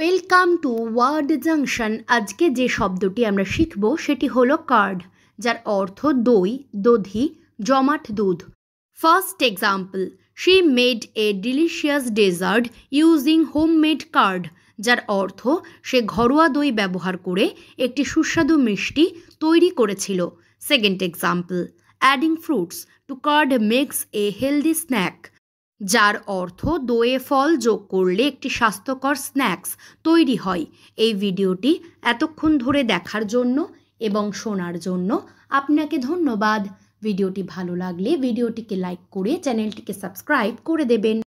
welcome to word junction আজকে যে শব্দটি আমরা শিখব সেটি হলো কার্ড যার অর্থ দই দধি জমাট দুধ first example she made a delicious dessert using homemade curd যার অর্থ সে ঘরোয়া দই ব্যবহার করে একটি সুস্বাদু মিষ্টি তৈরি করেছিল second example adding fruits to curd makes a healthy snack যার অর্থ দোয়ে ফল যোগ করলে একটি স্বাস্থ্যকর স্ন্যাক্স তৈরি হয় এই ভিডিওটি এতক্ষণ ধরে দেখার জন্য এবং শোনার জন্য আপনাকে ধন্যবাদ ভিডিওটি ভালো লাগলে ভিডিওটিকে লাইক করে চ্যানেলটিকে সাবস্ক্রাইব করে দেবেন